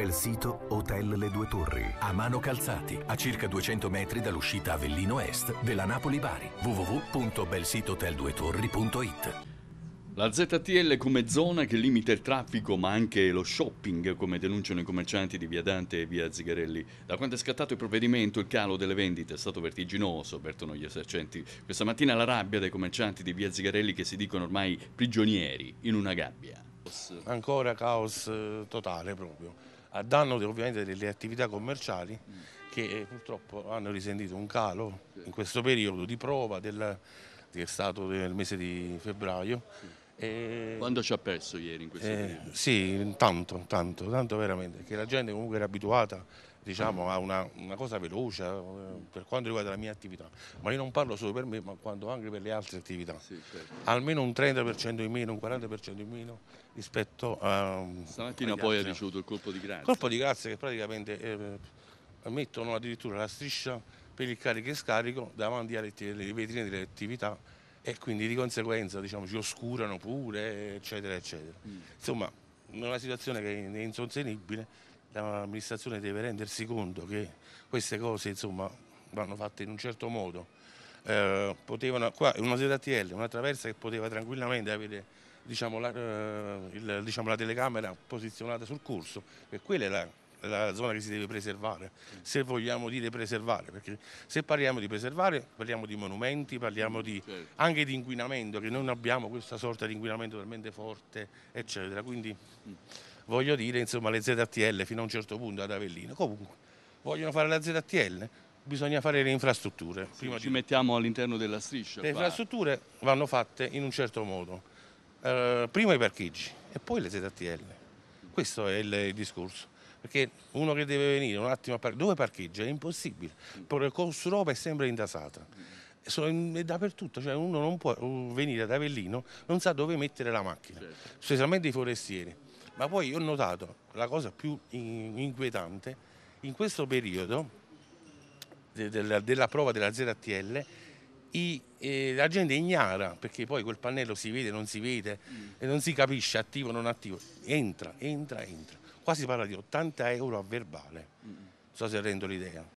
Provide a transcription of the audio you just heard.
bel sito Hotel Le Due Torri, a mano calzati, a circa 200 metri dall'uscita Avellino Est della Napoli-Bari. www.belsitohotelduetorri.it la ZTL come zona che limita il traffico ma anche lo shopping come denunciano i commercianti di via Dante e via Zigarelli. Da quando è scattato il provvedimento il calo delle vendite è stato vertiginoso, avvertono gli esercenti. Questa mattina la rabbia dei commercianti di via Zigarelli che si dicono ormai prigionieri in una gabbia. Ancora caos eh, totale proprio a danno ovviamente delle attività commerciali che eh, purtroppo hanno risentito un calo in questo periodo di prova del, che è stato nel mese di febbraio. E... Quando ci ha perso ieri in questo eh, periodo? Sì, tanto, tanto, tanto veramente, che la gente comunque era abituata diciamo, a una, una, cosa veloce eh, per quanto riguarda la mia attività, ma io non parlo solo per me, ma anche per le altre attività. Sì, certo. Almeno un 30% in meno, un 40% in meno rispetto a... Mm, Stamattina poi altri. ha ricevuto il colpo di grazia. Colpo di grazia che praticamente eh, mettono addirittura la striscia per il carico e scarico davanti alle, vetrine delle attività e quindi di conseguenza diciamo, ci oscurano pure, eccetera, eccetera. Mm. Insomma, è una situazione che è insostenibile l'amministrazione deve rendersi conto che queste cose insomma, vanno fatte in un certo modo. Eh, potevano, qua una ZTL, una traversa che poteva tranquillamente avere diciamo, la, eh, il, diciamo, la telecamera posizionata sul corso, e quella è la la zona che si deve preservare, se vogliamo dire preservare, perché se parliamo di preservare parliamo di monumenti, parliamo di, certo. anche di inquinamento, che non abbiamo questa sorta di inquinamento talmente forte, eccetera. Quindi voglio dire, insomma, le ZTL fino a un certo punto ad Avellino. Comunque, vogliono fare la ZTL, bisogna fare le infrastrutture. Sì, prima ci di... mettiamo all'interno della striscia. Le qua. infrastrutture vanno fatte in un certo modo. Eh, prima i parcheggi e poi le ZTL. Questo è il discorso perché uno che deve venire un attimo a par dove parcheggia è impossibile, con su roba è sempre intasata. È dappertutto, cioè uno non può uh, venire ad Avellino, non sa dove mettere la macchina, certo. specialmente i forestieri. Ma poi ho notato la cosa più inquietante, in questo periodo della, della prova della ZTL i, eh, la gente ignara, perché poi quel pannello si vede, non si vede, mm. e non si capisce, attivo o non attivo, entra, entra, entra. Qua si parla di 80 euro a verbale, non so se rendo l'idea.